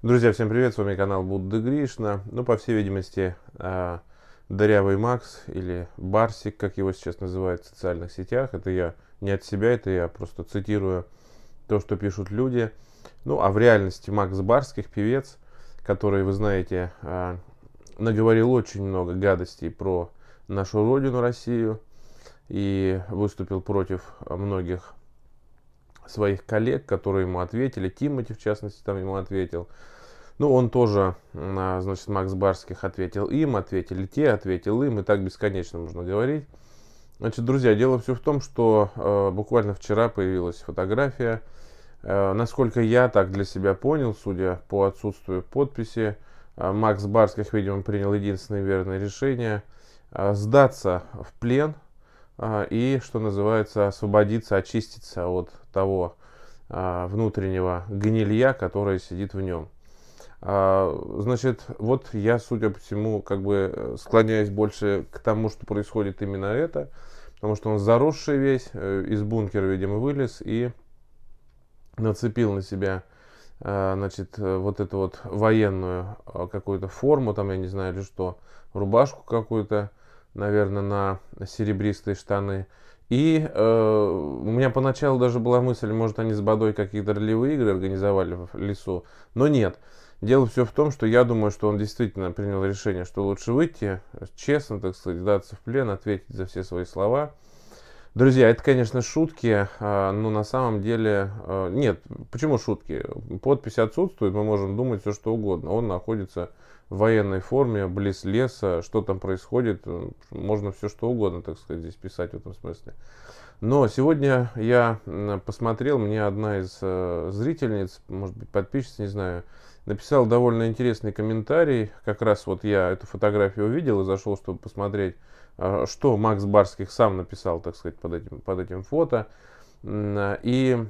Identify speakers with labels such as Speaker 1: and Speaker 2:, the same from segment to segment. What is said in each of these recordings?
Speaker 1: Друзья, всем привет, с вами канал Будда Гришна. Ну, по всей видимости, а, Дырявый Макс или Барсик, как его сейчас называют в социальных сетях, это я не от себя, это я просто цитирую то, что пишут люди. Ну, а в реальности Макс Барских, певец, который, вы знаете, а, наговорил очень много гадостей про нашу родину Россию и выступил против многих своих коллег, которые ему ответили. Тимати, в частности, там ему ответил. Ну, он тоже, значит, Макс Барских ответил им, ответили те, ответил им, и так бесконечно можно говорить. Значит, друзья, дело все в том, что э, буквально вчера появилась фотография. Э, насколько я так для себя понял, судя по отсутствию подписи, э, Макс Барских, видимо, принял единственное верное решение э, сдаться в плен – а, и, что называется, освободиться, очиститься от того а, внутреннего гнилья, которое сидит в нем. А, значит, вот я, судя по всему, как бы склоняюсь больше к тому, что происходит именно это, потому что он заросший весь, э, из бункера, видимо, вылез и нацепил на себя значит, э, вот эту вот военную какую-то форму, там, я не знаю, или что, рубашку какую-то, наверное, на серебристые штаны. И э, у меня поначалу даже была мысль, может, они с Бодой какие-то ролевые игры организовали в лесу, но нет. Дело все в том, что я думаю, что он действительно принял решение, что лучше выйти, честно, так сказать, даться в плен, ответить за все свои слова. Друзья, это, конечно, шутки, а, но на самом деле... Э, нет, почему шутки? Подпись отсутствует, мы можем думать все что угодно. Он находится военной форме, близ леса, что там происходит, э, можно все что угодно, так сказать, здесь писать в этом смысле. Но сегодня я посмотрел, мне одна из э, зрительниц, может быть, подписчиц не знаю, написала довольно интересный комментарий. Как раз вот я эту фотографию увидел и зашел, чтобы посмотреть, э, что Макс Барских сам написал, так сказать, под этим, под этим фото. И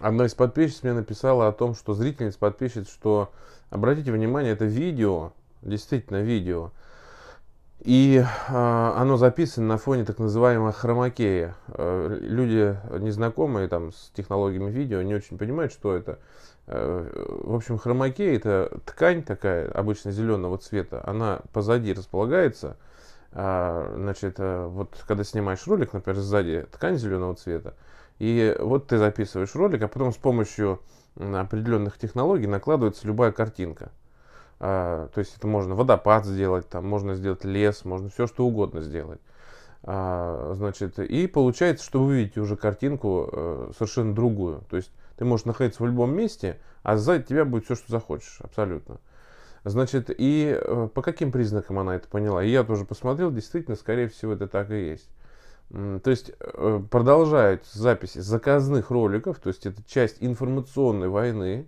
Speaker 1: одна из подписчиц мне написала о том, что зрительница подписчиц, что обратите внимание, это видео, действительно видео, и э, оно записано на фоне так называемого хромакея. Э, люди, незнакомые там, с технологиями видео, не очень понимают, что это. Э, в общем, хромакея это ткань такая, обычно зеленого цвета, она позади располагается – а, значит, э, вот когда снимаешь ролик, например, сзади ткань зеленого цвета, и вот ты записываешь ролик, а потом с помощью определенных технологий накладывается любая картинка. А, то есть это можно водопад сделать, там можно сделать лес, можно все что угодно сделать. А, значит, и получается, что вы видите уже картинку э, совершенно другую. То есть ты можешь находиться в любом месте, а сзади тебя будет все, что захочешь, абсолютно. Значит, и э, по каким признакам она это поняла? И я тоже посмотрел, действительно, скорее всего, это так и есть. То есть э, продолжают записи заказных роликов, то есть это часть информационной войны,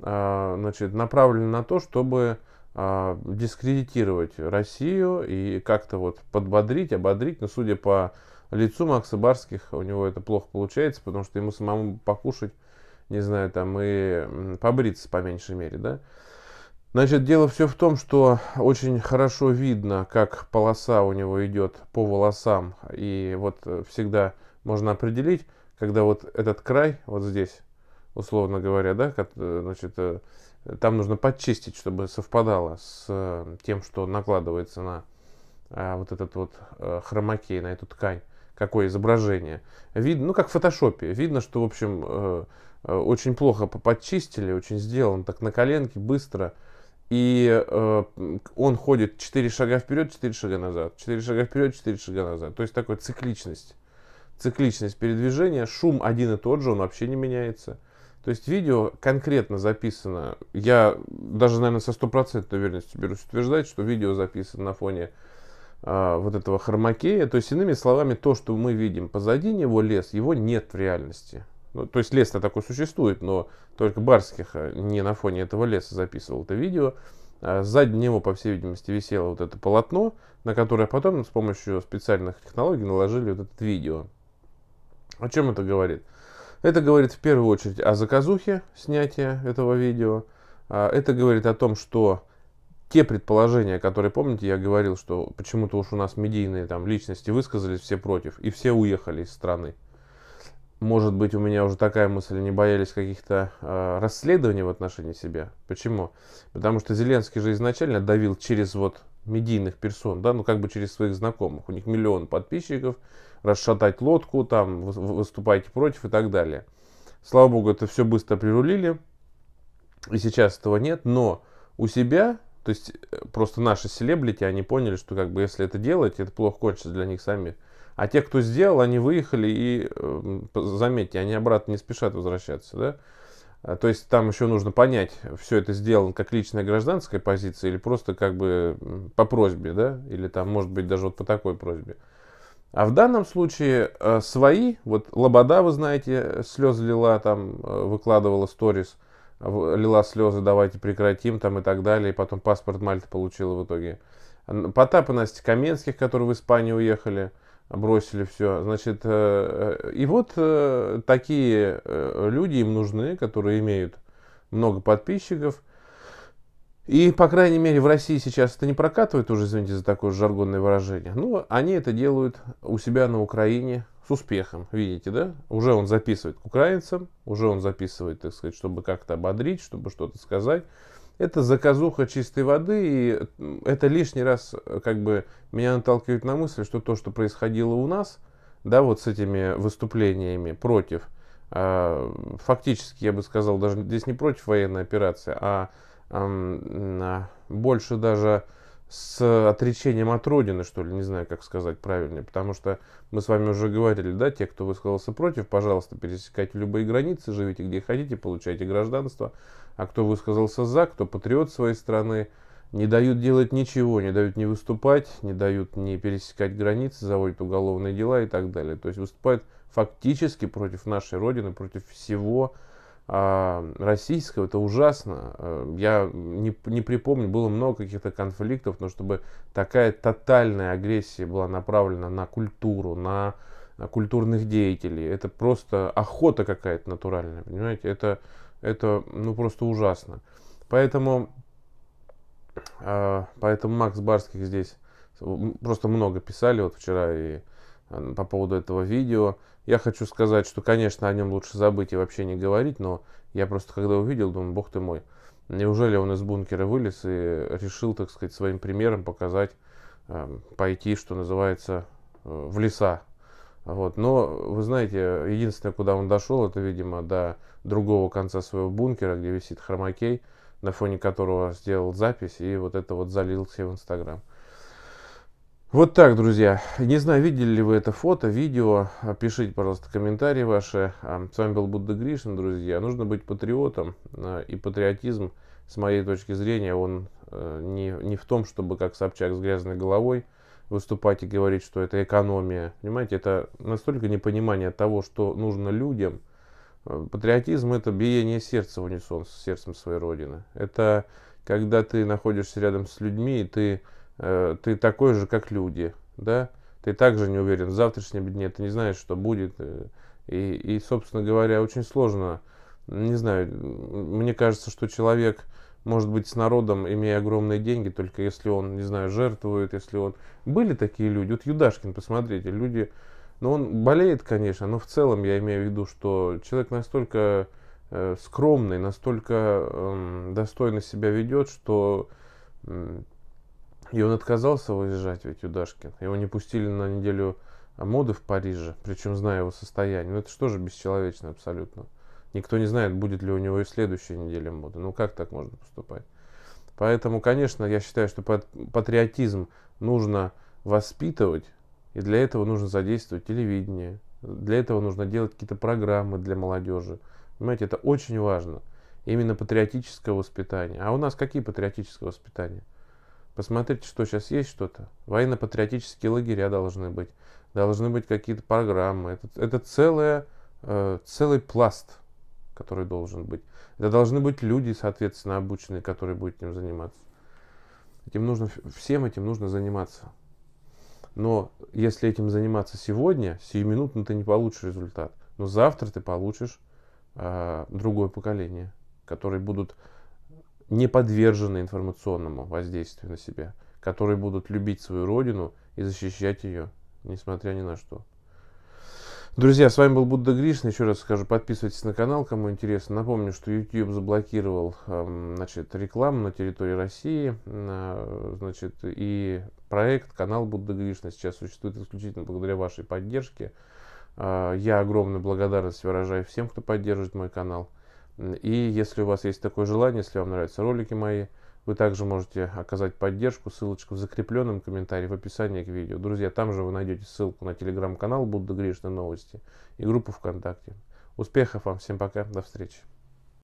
Speaker 1: а, значит, направлена на то, чтобы а, дискредитировать Россию и как-то вот подбодрить, ободрить. Но судя по лицу Макса Барских, у него это плохо получается, потому что ему самому покушать, не знаю, там и побриться по меньшей мере, да. Значит, дело все в том, что очень хорошо видно, как полоса у него идет по волосам. И вот э, всегда можно определить, когда вот этот край, вот здесь, условно говоря, да, э, значит, э, там нужно подчистить, чтобы совпадало с тем, что накладывается на вот этот вот хромакей, на эту ткань, какое изображение. Видно, ну как в фотошопе, видно, что, в общем, очень плохо подчистили, очень сделано так на коленке, быстро – и э, он ходит 4 шага вперед, 4 шага назад, 4 шага вперед, 4 шага назад. То есть такая цикличность. Цикличность передвижения, шум один и тот же, он вообще не меняется. То есть видео конкретно записано, я даже, наверное, со стопроцентной уверенностью берусь утверждать, что видео записано на фоне э, вот этого хромакея. То есть, иными словами, то, что мы видим позади него лес, его нет в реальности. Ну, то есть лес-то такой существует, но только Барских э, не на фоне этого леса записывал это видео. А сзади него, по всей видимости, висело вот это полотно, на которое потом с помощью специальных технологий наложили вот это видео. О чем это говорит? Это говорит в первую очередь о заказухе снятия этого видео. А это говорит о том, что те предположения, которые, помните, я говорил, что почему-то уж у нас медийные там личности высказались все против, и все уехали из страны может быть, у меня уже такая мысль, не боялись каких-то э, расследований в отношении себя. Почему? Потому что Зеленский же изначально давил через вот медийных персон, да, ну как бы через своих знакомых. У них миллион подписчиков, расшатать лодку, там выступайте против и так далее. Слава богу, это все быстро прирулили, и сейчас этого нет, но у себя, то есть э, просто наши селебрити, они поняли, что как бы если это делать, это плохо кончится для них самих. А те, кто сделал, они выехали и, эм, заметьте, они обратно не спешат возвращаться, да? А, то есть там еще нужно понять, все это сделано как личная гражданская позиция или просто как бы по просьбе, да, или там, может быть, даже вот по такой просьбе. А в данном случае э, свои, вот Лобода, вы знаете, э, слезы лила, там э, выкладывала сторис, лила слезы, давайте прекратим, там и так далее, и потом паспорт Мальты получила в итоге. Потап и Настя Каменских, которые в Испанию уехали – бросили все. Значит, э, э, и вот э, такие люди им нужны, которые имеют много подписчиков. И, по крайней мере, в России сейчас это не прокатывает уже, извините за такое жаргонное выражение. Но они это делают у себя на Украине с успехом, видите, да? Уже он записывает к украинцам, уже он записывает, так сказать, чтобы как-то ободрить, чтобы что-то сказать это заказуха чистой воды, и это лишний раз э, как бы меня наталкивает на мысль, что то, что происходило у нас, да, вот с этими выступлениями против, э, фактически, я бы сказал, даже здесь не против военной операции, а э, больше даже с отречением от Родины, что ли, не знаю, как сказать правильнее, потому что мы с вами уже говорили, да, те, кто высказался против, пожалуйста, пересекайте любые границы, живите где хотите, получайте гражданство, а кто высказался за, кто патриот своей страны, не дают делать ничего, не дают не выступать, не дают не пересекать границы, заводят уголовные дела и так далее. То есть выступают фактически против нашей Родины, против всего а, российского. Это ужасно. Э, я не, не припомню, было много каких-то конфликтов, но чтобы такая тотальная агрессия была направлена на культуру, на, на культурных деятелей, это просто охота какая-то натуральная, понимаете? Это это ну просто ужасно. Поэтому, а, поэтому Макс Барских здесь просто много писали вот вчера и а, по поводу этого видео. Я хочу сказать, что, конечно, о нем лучше забыть и вообще не говорить, но я просто когда увидел, думаю, бог ты мой, неужели он из бункера вылез и решил, так сказать, своим примером показать, а, пойти, что называется, э, в леса вот. Но, вы знаете, единственное, куда он дошел, это, видимо, до другого конца своего бункера, где висит хромакей, на фоне которого сделал запись, и вот это вот залил себе в Инстаграм. Вот так, друзья. Не знаю, видели ли вы это фото, видео. Пишите, пожалуйста, комментарии ваши. С вами был Будда Гришин, друзья. Нужно быть патриотом. А, и патриотизм, с моей точки зрения, он э, не, не в том, чтобы, как Собчак с грязной головой, выступать и говорить, что это экономия. Понимаете, это настолько непонимание того, что нужно людям. Э, патриотизм – это биение сердца в унисон с сердцем своей родины. Это когда ты находишься рядом с людьми, и ты, э, ты такой же, как люди. Да? Ты также не уверен в завтрашнем дне, ты не знаешь, что будет. Э, и, и, собственно говоря, очень сложно. Не знаю, мне кажется, что человек – может быть, с народом, имея огромные деньги, только если он, не знаю, жертвует, если он... Были такие люди, вот Юдашкин, посмотрите, люди... Ну, он болеет, конечно, но в целом я имею в виду, что человек настолько э, скромный, настолько э, достойно себя ведет, что... Э, и он отказался выезжать, ведь Юдашкин. Его не пустили на неделю моды в Париже, причем зная его состояние. Ну, это что же бесчеловечно абсолютно. Никто не знает, будет ли у него и следующая неделя мода. Ну как так можно поступать? Поэтому, конечно, я считаю, что патриотизм нужно воспитывать, и для этого нужно задействовать телевидение, для этого нужно делать какие-то программы для молодежи. Понимаете, это очень важно. Именно патриотическое воспитание. А у нас какие патриотическое воспитания? Посмотрите, что сейчас есть что-то. Военно-патриотические лагеря должны быть. Должны быть какие-то программы. Это, это целое, э, целый пласт который должен быть. Это должны быть люди, соответственно, обученные, которые будут этим заниматься. Этим нужно, всем этим нужно заниматься. Но если этим заниматься сегодня, сиюминутно ты не получишь результат. Но завтра ты получишь э, другое поколение, которые будут не подвержены информационному воздействию на себя, которые будут любить свою родину и защищать ее, несмотря ни на что. Друзья, с вами был Будда Гришна. Еще раз скажу, подписывайтесь на канал, кому интересно. Напомню, что YouTube заблокировал эм, значит, рекламу на территории России. А, значит, и проект, канал Будда Гришна сейчас существует исключительно благодаря вашей поддержке. Э, я огромную благодарность выражаю всем, кто поддерживает мой канал. И если у вас есть такое желание, если вам нравятся ролики мои, вы также можете оказать поддержку, ссылочка в закрепленном комментарии в описании к видео. Друзья, там же вы найдете ссылку на телеграм-канал Будда Гришны Новости и группу ВКонтакте. Успехов вам, всем пока, до встречи.